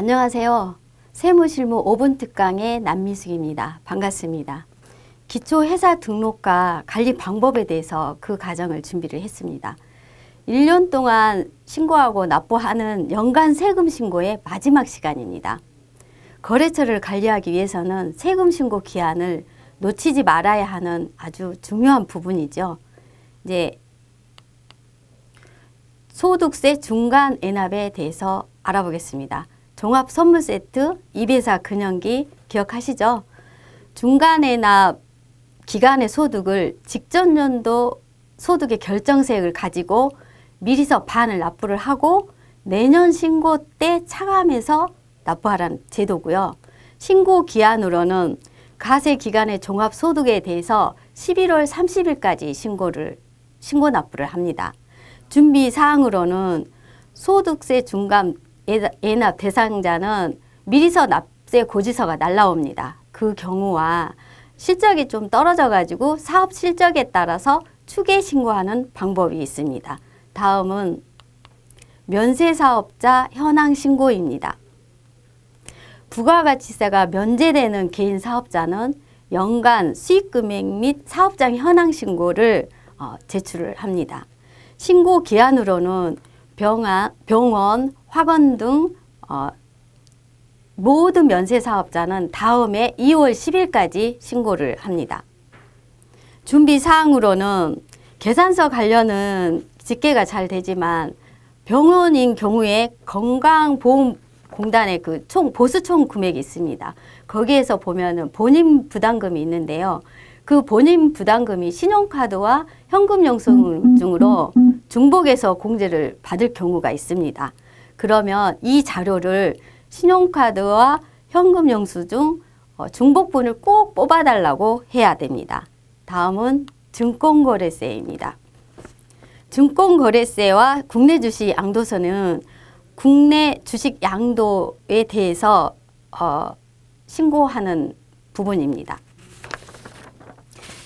안녕하세요. 세무실무 5분 특강의 남미숙입니다. 반갑습니다. 기초회사 등록과 관리 방법에 대해서 그 과정을 준비를 했습니다. 1년 동안 신고하고 납부하는 연간 세금 신고의 마지막 시간입니다. 거래처를 관리하기 위해서는 세금 신고 기한을 놓치지 말아야 하는 아주 중요한 부분이죠. 이제 소득세 중간 엔납에 대해서 알아보겠습니다. 종합 선물 세트, 입의사 근현기 기억하시죠? 중간에 나 기간의 소득을 직전 연도 소득의 결정세액을 가지고 미리서 반을 납부를 하고 내년 신고 때 차감해서 납부하라는 제도고요. 신고 기한으로는 과세 기간의 종합 소득에 대해서 11월 30일까지 신고를 신고 납부를 합니다. 준비 사항으로는 소득세 중감 예납 대상자는 미리서 납세 고지서가 날라옵니다. 그 경우와 실적이 좀 떨어져 가지고 사업 실적에 따라서 추계 신고하는 방법이 있습니다. 다음은 면세사업자 현황 신고입니다. 부가가치세가 면제되는 개인 사업자는 연간 수익금액 및 사업장 현황 신고를 어, 제출을 합니다. 신고 기한으로는 병아, 병원, 화건 등 어, 모든 면세 사업자는 다음해 2월 10일까지 신고를 합니다. 준비 사항으로는 계산서 관련은 집계가 잘 되지만 병원인 경우에 건강보험공단의 그총 보수총 금액이 있습니다. 거기에서 보면은 본인 부담금이 있는데요. 그 본인 부담금이 신용카드와 현금 영수증으로 음, 음, 음, 중복에서 공제를 받을 경우가 있습니다. 그러면 이 자료를 신용카드와 현금 영수증 어, 중복분을 꼭 뽑아달라고 해야 됩니다. 다음은 증권거래세입니다. 증권거래세와 국내 주식 양도서는 국내 주식 양도에 대해서 어, 신고하는 부분입니다.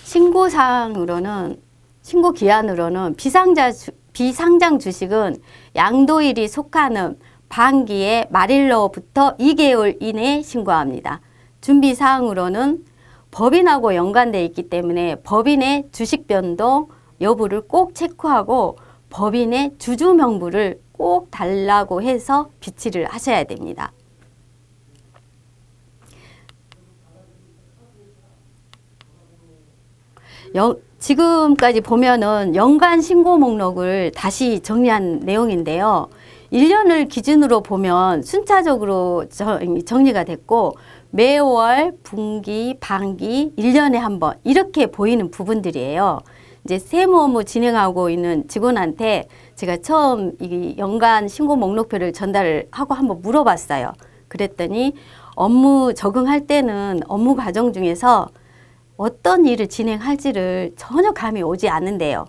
신고사항으로는 신고 기한으로는 비상자 주, 비상장 주식은 양도일이 속하는 반기의 말일로부터 2개월 이내에 신고합니다. 준비사항으로는 법인하고 연관돼 있기 때문에 법인의 주식 변동 여부를 꼭 체크하고 법인의 주주 명부를 꼭 달라고 해서 비치를 하셔야 됩니다. 여, 지금까지 보면은 연간 신고 목록을 다시 정리한 내용인데요. 1년을 기준으로 보면 순차적으로 정리가 됐고 매월, 분기, 반기, 1년에 한 번 이렇게 보이는 부분들이에요. 이제 세무업무 진행하고 있는 직원한테 제가 처음 이 연간 신고 목록표를 전달을 하고 한번 물어봤어요. 그랬더니 업무 적응할 때는 업무 과정 중에서 어떤 일을 진행할지를 전혀 감이 오지 않는데요.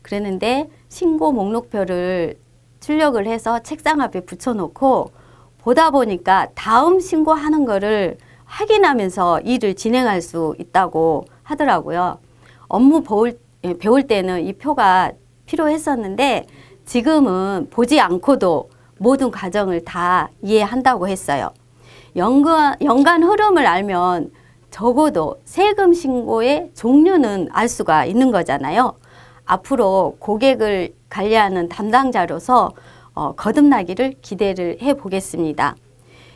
그랬는데 신고 목록표를 출력을 해서 책상 앞에 붙여놓고 보다 보니까 다음 신고하는 거를 확인하면서 일을 진행할 수 있다고 하더라고요. 업무 배울, 예, 배울 때는 이 표가 필요했었는데 지금은 보지 않고도 모든 과정을 다 이해한다고 했어요. 연간, 연간 흐름을 알면 적어도 세금 신고의 종류는 알 수가 있는 거잖아요. 앞으로 고객을 관리하는 담당자로서 어, 거듭나기를 기대를 해 보겠습니다.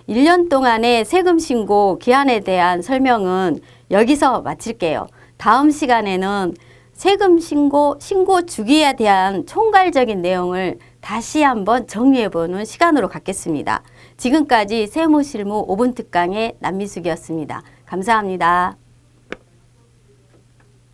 1년 동안의 세금 신고 기한에 대한 설명은 여기서 마칠게요. 다음 시간에는 세금 신고, 신고 주기에 대한 총괄적인 내용을 다시 한번 정리해보는 시간으로 갖겠습니다. 지금까지 세무실무 5분 특강의 남미숙이었습니다. 감사합니다.